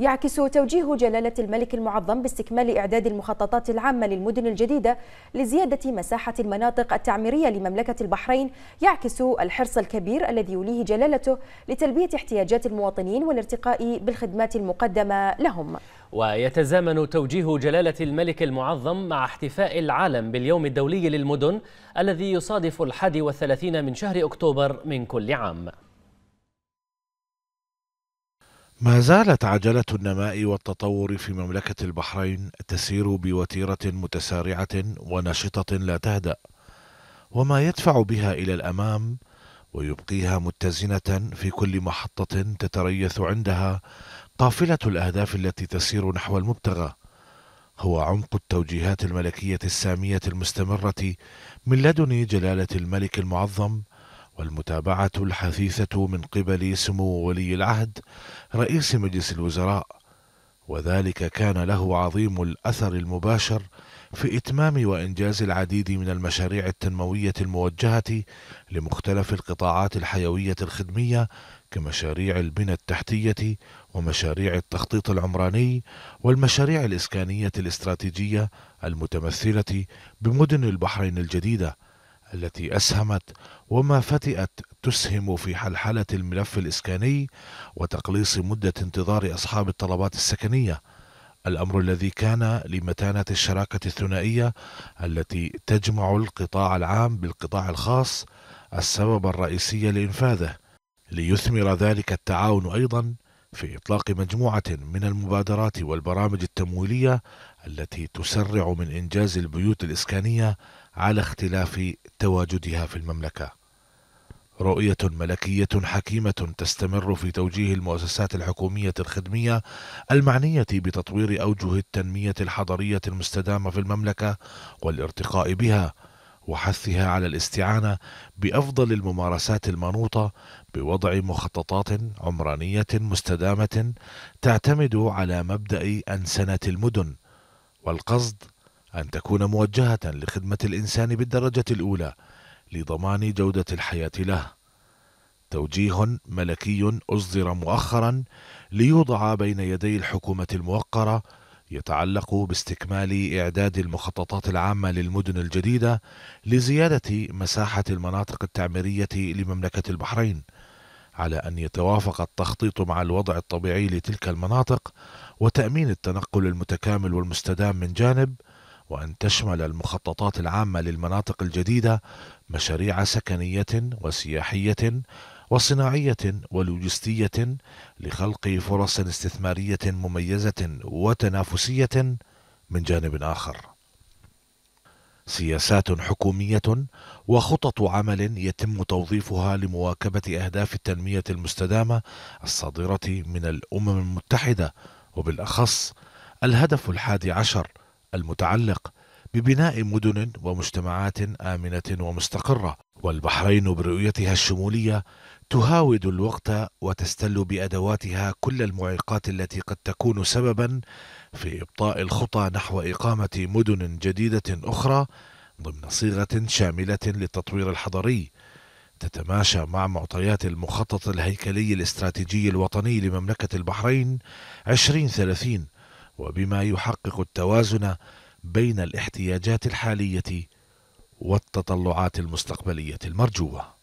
يعكس توجيه جلالة الملك المعظم باستكمال إعداد المخططات العامة للمدن الجديدة لزيادة مساحة المناطق التعميرية لمملكة البحرين يعكس الحرص الكبير الذي يوليه جلالته لتلبية احتياجات المواطنين والارتقاء بالخدمات المقدمة لهم ويتزامن توجيه جلالة الملك المعظم مع احتفاء العالم باليوم الدولي للمدن الذي يصادف الحادي والثلاثين من شهر أكتوبر من كل عام ما زالت عجلة النماء والتطور في مملكة البحرين تسير بوتيرة متسارعة ونشطة لا تهدأ، وما يدفع بها إلى الأمام ويبقيها متزنة في كل محطة تتريث عندها قافلة الأهداف التي تسير نحو المبتغى، هو عمق التوجيهات الملكية السامية المستمرة من لدن جلالة الملك المعظم والمتابعة الحثيثة من قبل سمو ولي العهد رئيس مجلس الوزراء وذلك كان له عظيم الأثر المباشر في إتمام وإنجاز العديد من المشاريع التنموية الموجهة لمختلف القطاعات الحيوية الخدمية كمشاريع البنى التحتية ومشاريع التخطيط العمراني والمشاريع الإسكانية الاستراتيجية المتمثلة بمدن البحرين الجديدة التي أسهمت وما فتئت تسهم في حلحلة الملف الإسكاني وتقليص مدة انتظار أصحاب الطلبات السكنية الأمر الذي كان لمتانة الشراكة الثنائية التي تجمع القطاع العام بالقطاع الخاص السبب الرئيسي لإنفاذه ليثمر ذلك التعاون أيضا في إطلاق مجموعة من المبادرات والبرامج التمويلية التي تسرع من إنجاز البيوت الإسكانية على اختلاف تواجدها في المملكة. رؤية ملكية حكيمة تستمر في توجيه المؤسسات الحكومية الخدمية المعنية بتطوير أوجه التنمية الحضرية المستدامة في المملكة والارتقاء بها وحثها على الاستعانة بأفضل الممارسات المنوطة بوضع مخططات عمرانية مستدامة تعتمد على مبدأ أنسنة المدن والقصد أن تكون موجهة لخدمة الإنسان بالدرجة الأولى لضمان جودة الحياة له توجيه ملكي أصدر مؤخرا ليوضع بين يدي الحكومة الموقرة يتعلق باستكمال إعداد المخططات العامة للمدن الجديدة لزيادة مساحة المناطق التعميرية لمملكة البحرين، على أن يتوافق التخطيط مع الوضع الطبيعي لتلك المناطق وتأمين التنقل المتكامل والمستدام من جانب، وأن تشمل المخططات العامة للمناطق الجديدة مشاريع سكنية وسياحية وصناعية ولوجستية لخلق فرص استثمارية مميزة وتنافسية من جانب آخر. سياسات حكومية وخطط عمل يتم توظيفها لمواكبة أهداف التنمية المستدامة الصادرة من الأمم المتحدة وبالأخص الهدف الحادي عشر المتعلق ببناء مدن ومجتمعات آمنة ومستقرة والبحرين برؤيتها الشمولية تهاود الوقت وتستل بأدواتها كل المعيقات التي قد تكون سببا في إبطاء الخطى نحو إقامة مدن جديدة أخرى ضمن صيغة شاملة للتطوير الحضري تتماشى مع معطيات المخطط الهيكلي الاستراتيجي الوطني لمملكة البحرين 2030 وبما يحقق التوازن بين الاحتياجات الحالية والتطلعات المستقبلية المرجوة